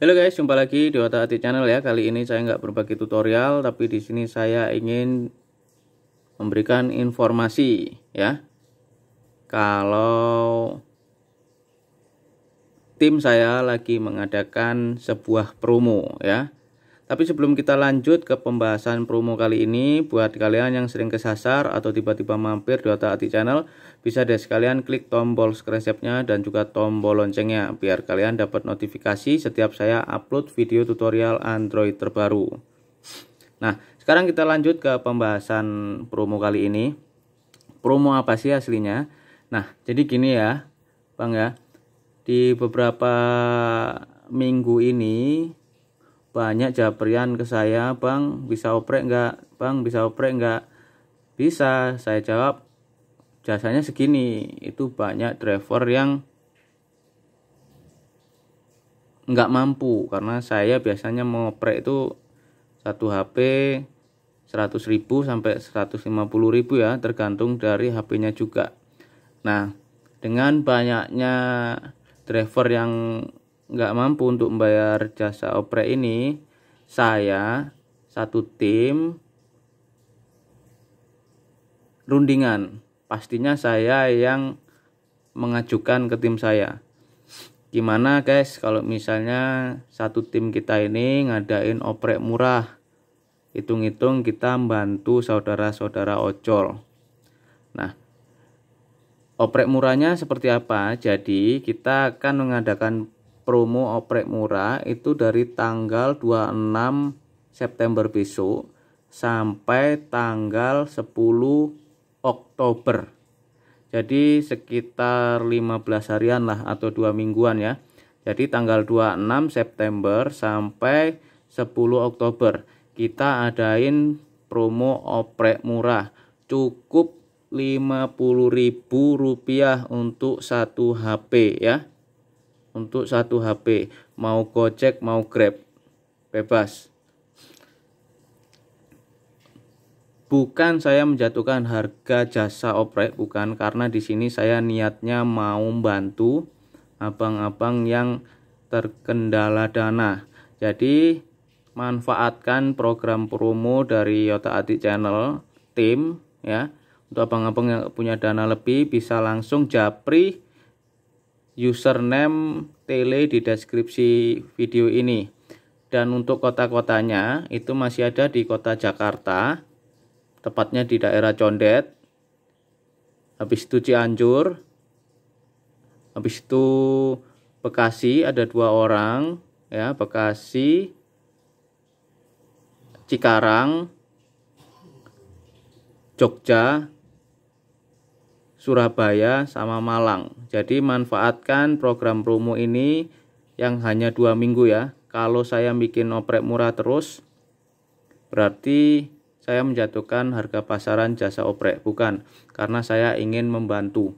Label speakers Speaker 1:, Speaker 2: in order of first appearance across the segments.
Speaker 1: Halo guys, jumpa lagi di Otak Hati Channel ya. Kali ini saya nggak berbagi tutorial, tapi di sini saya ingin memberikan informasi ya. Kalau tim saya lagi mengadakan sebuah promo ya. Tapi sebelum kita lanjut ke pembahasan promo kali ini, buat kalian yang sering kesasar atau tiba-tiba mampir di Otak Atik Channel, bisa deh sekalian klik tombol subscribe-nya dan juga tombol loncengnya, biar kalian dapat notifikasi setiap saya upload video tutorial Android terbaru. Nah, sekarang kita lanjut ke pembahasan promo kali ini. Promo apa sih aslinya? Nah, jadi gini ya, Bang ya. Di beberapa minggu ini banyak japrian ke saya bang bisa oprek nggak bang bisa oprek nggak bisa saya jawab jasanya segini itu banyak driver yang nggak mampu karena saya biasanya mau oprek itu satu HP 100 ribu sampai 150 ribu ya tergantung dari HP-nya juga nah dengan banyaknya driver yang nggak mampu untuk membayar jasa oprek ini, saya satu tim rundingan. Pastinya saya yang mengajukan ke tim saya. Gimana guys kalau misalnya satu tim kita ini ngadain oprek murah. Hitung-hitung kita membantu saudara-saudara ojol. Nah, oprek murahnya seperti apa? Jadi, kita akan mengadakan promo oprek murah itu dari tanggal 26 September besok sampai tanggal 10 Oktober. Jadi sekitar 15 harian lah atau dua mingguan ya. Jadi tanggal 26 September sampai 10 Oktober kita adain promo oprek murah. Cukup Rp50.000 untuk satu HP ya untuk satu HP mau Gojek mau Grab bebas bukan saya menjatuhkan harga jasa oprek bukan karena di sini saya niatnya mau membantu abang-abang yang terkendala dana jadi manfaatkan program promo dari Yota Atik Channel tim ya untuk abang-abang yang punya dana lebih bisa langsung japri username tele di deskripsi video ini dan untuk kota-kotanya itu masih ada di kota Jakarta tepatnya di daerah Condet habis itu Cianjur habis itu Bekasi ada dua orang ya Bekasi Cikarang Jogja Surabaya sama Malang. Jadi manfaatkan program promo ini yang hanya dua minggu ya. Kalau saya bikin oprek murah terus, berarti saya menjatuhkan harga pasaran jasa oprek bukan karena saya ingin membantu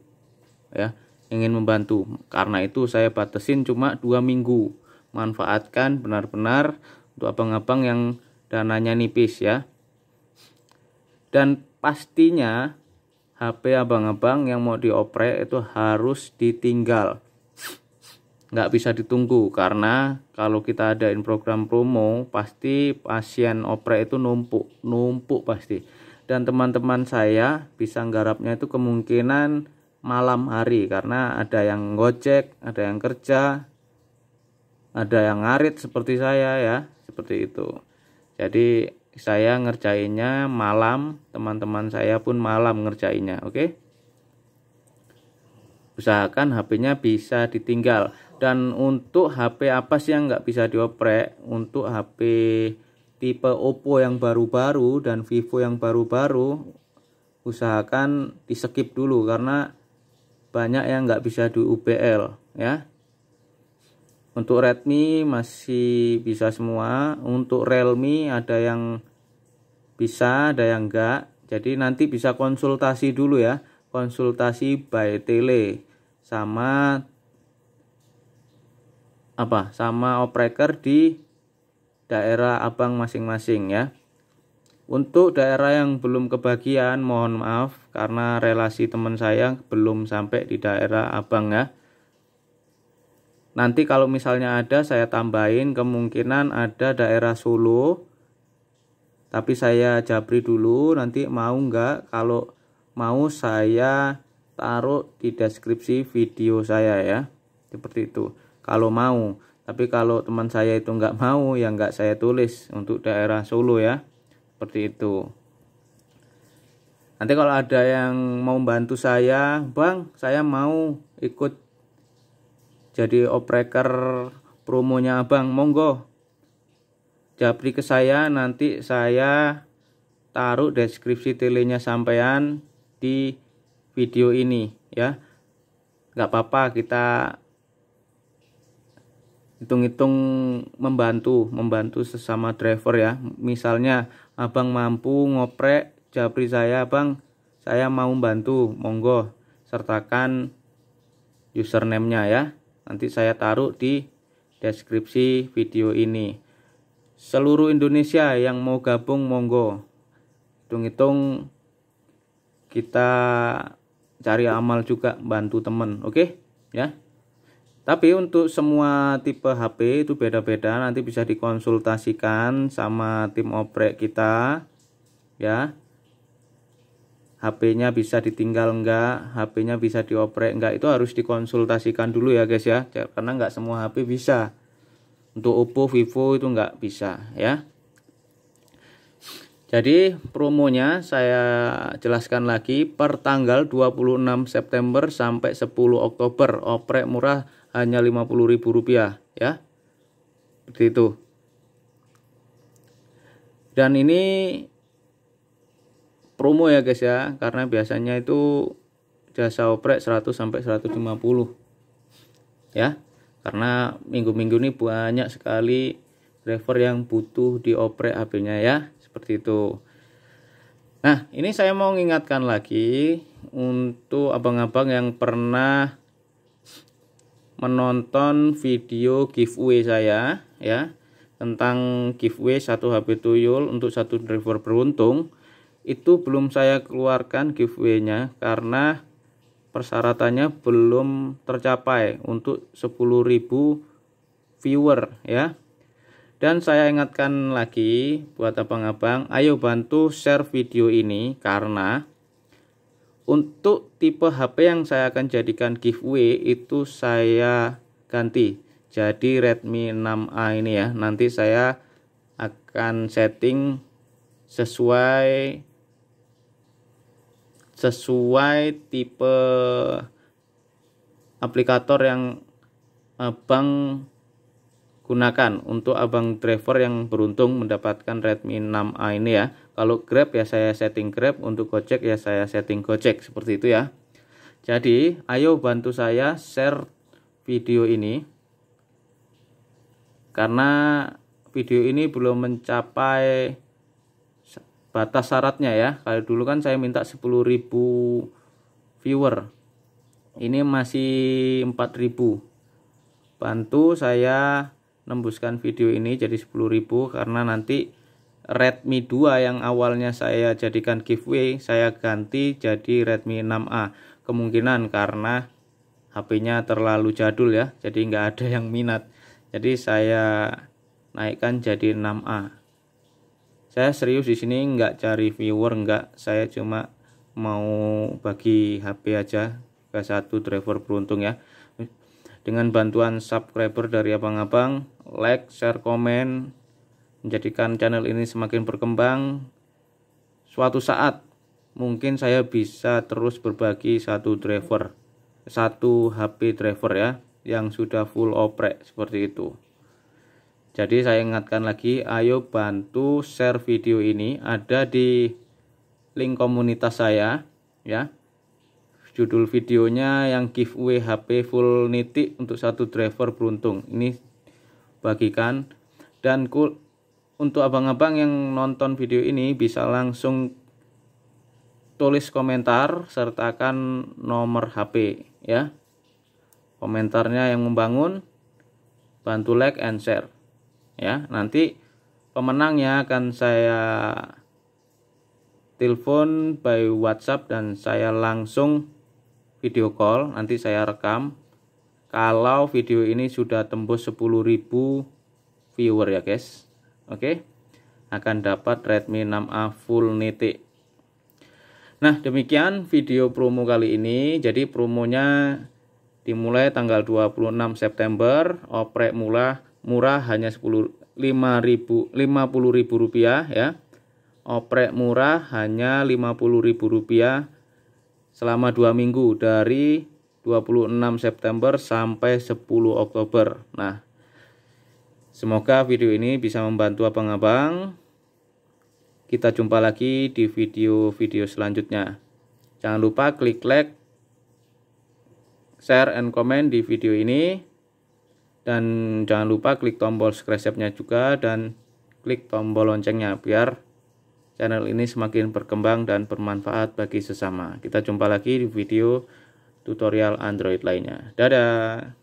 Speaker 1: ya ingin membantu karena itu saya batasin cuma dua minggu manfaatkan benar-benar untuk abang-abang yang dananya nipis ya dan pastinya HP abang-abang yang mau dioprek itu harus ditinggal nggak bisa ditunggu karena kalau kita adain program promo pasti pasien oprek itu numpuk numpuk pasti dan teman-teman saya bisa garapnya itu kemungkinan malam hari karena ada yang gojek ada yang kerja ada yang ngarit seperti saya ya seperti itu jadi saya ngerjainnya malam teman-teman saya pun malam ngerjainnya oke okay? usahakan HP-nya bisa ditinggal dan untuk HP apa sih yang nggak bisa dioprek untuk HP tipe Oppo yang baru-baru dan Vivo yang baru-baru usahakan di skip dulu karena banyak yang nggak bisa di UBL ya untuk Redmi masih bisa semua untuk Realme ada yang bisa ada yang enggak jadi nanti bisa konsultasi dulu ya konsultasi by tele sama apa sama operator di daerah abang masing-masing ya untuk daerah yang belum kebagian mohon maaf karena relasi teman saya belum sampai di daerah abang ya Nanti kalau misalnya ada saya tambahin kemungkinan ada daerah Solo. Tapi saya jabri dulu nanti mau nggak kalau mau saya taruh di deskripsi video saya ya. Seperti itu. Kalau mau. Tapi kalau teman saya itu nggak mau ya nggak saya tulis untuk daerah Solo ya. Seperti itu. Nanti kalau ada yang mau bantu saya, Bang, saya mau ikut jadi opreker promonya abang monggo japri ke saya nanti saya taruh deskripsi telenya sampean di video ini ya nggak apa-apa kita hitung-hitung membantu membantu sesama driver ya misalnya abang mampu ngoprek japri saya abang saya mau bantu monggo sertakan username-nya ya nanti saya taruh di deskripsi video ini seluruh Indonesia yang mau gabung monggo hitung-hitung kita cari amal juga bantu temen oke okay? ya tapi untuk semua tipe HP itu beda-beda nanti bisa dikonsultasikan sama tim oprek kita ya HP-nya bisa ditinggal enggak, HP-nya bisa dioprek enggak, itu harus dikonsultasikan dulu ya guys ya, karena enggak semua HP bisa. Untuk Oppo, Vivo itu enggak bisa ya. Jadi promonya saya jelaskan lagi per tanggal 26 September sampai 10 Oktober, oprek murah hanya Rp50.000 ya. Seperti itu. Dan ini promo ya guys ya karena biasanya itu jasa oprek 100 sampai 150 ya karena minggu-minggu ini banyak sekali driver yang butuh dioprek HP-nya ya seperti itu nah ini saya mau mengingatkan lagi untuk abang-abang yang pernah menonton video giveaway saya ya tentang giveaway satu HP tuyul untuk satu driver beruntung itu belum saya keluarkan giveaway-nya karena persyaratannya belum tercapai untuk 10.000 viewer ya. Dan saya ingatkan lagi buat abang-abang, ayo bantu share video ini karena untuk tipe HP yang saya akan jadikan giveaway itu saya ganti. Jadi Redmi 6A ini ya, nanti saya akan setting sesuai sesuai tipe aplikator yang abang gunakan untuk abang driver yang beruntung mendapatkan Redmi 6A ini ya. Kalau Grab ya saya setting Grab, untuk Gojek ya saya setting Gojek seperti itu ya. Jadi, ayo bantu saya share video ini. Karena video ini belum mencapai batas syaratnya ya kalau dulu kan saya minta 10.000 viewer ini masih 4000 bantu saya nembuskan video ini jadi 10.000 karena nanti Redmi 2 yang awalnya saya jadikan giveaway saya ganti jadi Redmi 6A kemungkinan karena HP-nya terlalu jadul ya jadi nggak ada yang minat jadi saya naikkan jadi 6A saya serius di sini nggak cari viewer nggak saya cuma mau bagi HP aja ke satu driver beruntung ya dengan bantuan subscriber dari abang-abang like share komen menjadikan channel ini semakin berkembang suatu saat mungkin saya bisa terus berbagi satu driver satu HP driver ya yang sudah full oprek seperti itu jadi saya ingatkan lagi, ayo bantu share video ini ada di link komunitas saya ya. Judul videonya yang giveaway HP full nitik untuk satu driver beruntung. Ini bagikan dan cool. untuk abang-abang yang nonton video ini bisa langsung tulis komentar sertakan nomor HP ya. Komentarnya yang membangun bantu like and share ya nanti pemenangnya akan saya telepon by WhatsApp dan saya langsung video call nanti saya rekam kalau video ini sudah tembus 10.000 viewer ya guys oke akan dapat Redmi 6A full nitik nah demikian video promo kali ini jadi promonya dimulai tanggal 26 September oprek mula murah hanya 10 5000 50.000 rupiah ya. Oprek murah hanya 50.000 rupiah selama dua minggu dari 26 September sampai 10 Oktober. Nah, semoga video ini bisa membantu abang-abang. Kita jumpa lagi di video-video selanjutnya. Jangan lupa klik like, share, and comment di video ini dan jangan lupa klik tombol subscribe-nya juga dan klik tombol loncengnya biar channel ini semakin berkembang dan bermanfaat bagi sesama. Kita jumpa lagi di video tutorial Android lainnya. Dadah!